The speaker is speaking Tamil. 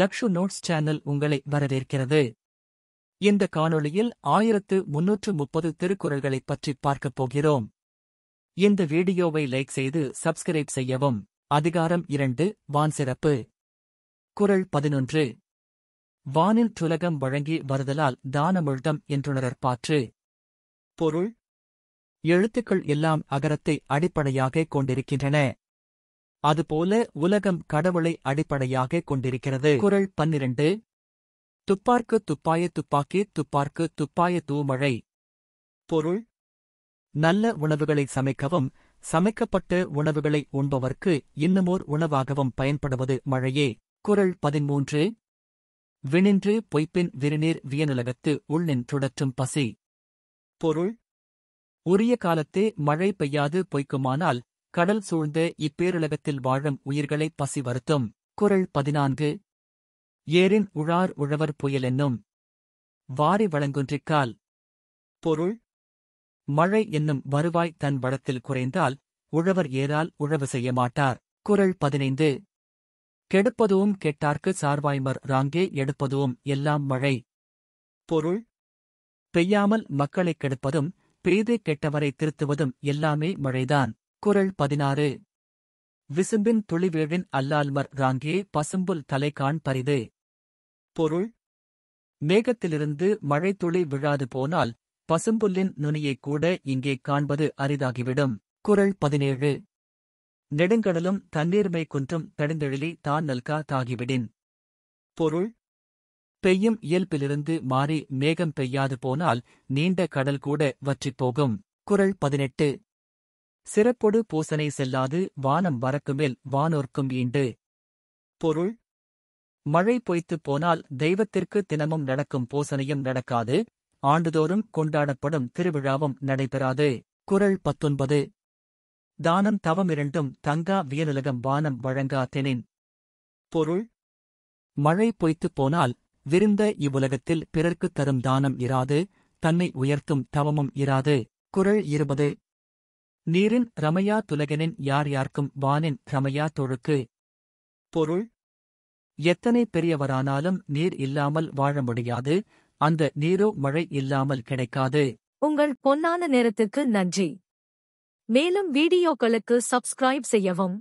லக்ஷு நோட்ஸ் சேனல் உங்களை வரவேற்கிறது இந்த காணொளியில் ஆயிரத்து முன்னூற்று முப்பது திருக்குறள்களைப் பற்றி பார்க்கப் போகிறோம் இந்த வீடியோவை லைக் செய்து சப்ஸ்கிரைப் செய்யவும் அதிகாரம் இரண்டு வான் சிறப்பு குரல் பதினொன்று வானில் துலகம் வழங்கி வருதலால் தானமுழுதம் என்றுணரர் பாற்று பொருள் எழுத்துக்கள் எல்லாம் அகரத்தை அடிப்படையாக கொண்டிருக்கின்றன அதுபோல உலகம் கடவுளை அடிப்படையாக கொண்டிருக்கிறது குரல் பன்னிரண்டு துப்பார்க்கு துப்பாய துப்பாக்கி துப்பார்க்கு துப்பாய தூமழை பொருள் நல்ல உணவுகளை சமைக்கவும் சமைக்கப்பட்ட உணவுகளை உண்பவர்க்கு இன்னமோர் உணவாகவும் பயன்படுவது மழையே குரல் பதிமூன்று வினின்று பொய்ப்பின் விருநீர் வியநிலகத்து உள்ளின் துடற்றும் பசி பொருள் உரிய காலத்தே மழை பெய்யாது பொய்க்குமானால் கடல் சூழ்ந்த இப்பேருலகத்தில் வாழும் உயிர்களை பசி வருத்தும் குரல் பதினான்கு ஏரின் உழார் உழவர் புயலென்னும் வாரி வழங்குன்றிக்கால் பொருள் மழை என்னும் வருவாய் தன் வளத்தில் குறைந்தால் உழவர் ஏறால் உழவு செய்ய மாட்டார் குரல் பதினைந்து கெடுப்பதுவும் கெட்டார்க்கு சார்வாய்மர் ராங்கே எடுப்பதுவும் எல்லாம் மழை பொருள் பெய்யாமல் மக்களைக் கெடுப்பதும் பெய்து கெட்டவரை திருத்துவதும் எல்லாமே மழைதான் திருக்குறள் பதினாறு விசும்பின் துளிவேழின் அல்லால்மர் ராங்கே பசும்புல் தலைகான் பரிது பொருள் மேகத்திலிருந்து மழை துளி விழாது போனால் பசும்புல்லின் நுனியைக் கூட இங்கே காண்பது அரிதாகிவிடும் குரல் பதினேழு நெடுங்கடலும் தண்ணீர்மை குன்றும் தடிந்தெழிலி தான் நல்கா தாகிவிடின் பொருள் பெய்யும் இயல்பிலிருந்து மாறி மேகம் பெய்யாது போனால் நீண்ட கடல் கூட வற்றிப்போகும் குரல் பதினெட்டு சிறப்பொடு பூசனை செல்லாது வானம் வரக்குமேல் வானோர்க்கும் ஈண்டு பொருள் மழை பொய்த்துப் போனால் தெய்வத்திற்கு தினமும் நடக்கும் பூசனையும் நடக்காது ஆண்டுதோறும் கொண்டாடப்படும் திருவிழாவும் நடைபெறாது குரல் பத்தொன்பது தானம் தவமிரண்டும் தங்கா வியலுலகம் வானம் வழங்கா தெனின் பொருள் மழை பொய்த்துப் போனால் விருந்த இவ்வுலகத்தில் பிறர்க்குத் தரும் தானம் இராது தன்னை உயர்த்தும் தவமும் இராது குரல் இருபது நீரின் ரமையா துலகனின் யார் யார்க்கும் வானின் ரமையா தொழுக்கு பொருள் எத்தனை பெரியவரானாலும் நீர் இல்லாமல் வாழ முடியாது அந்த நீரோ மழை இல்லாமல் கிடைக்காது உங்கள் பொன்னான நேரத்துக்கு நன்றி மேலும் வீடியோக்களுக்கு சப்ஸ்கிரைப் செய்யவும்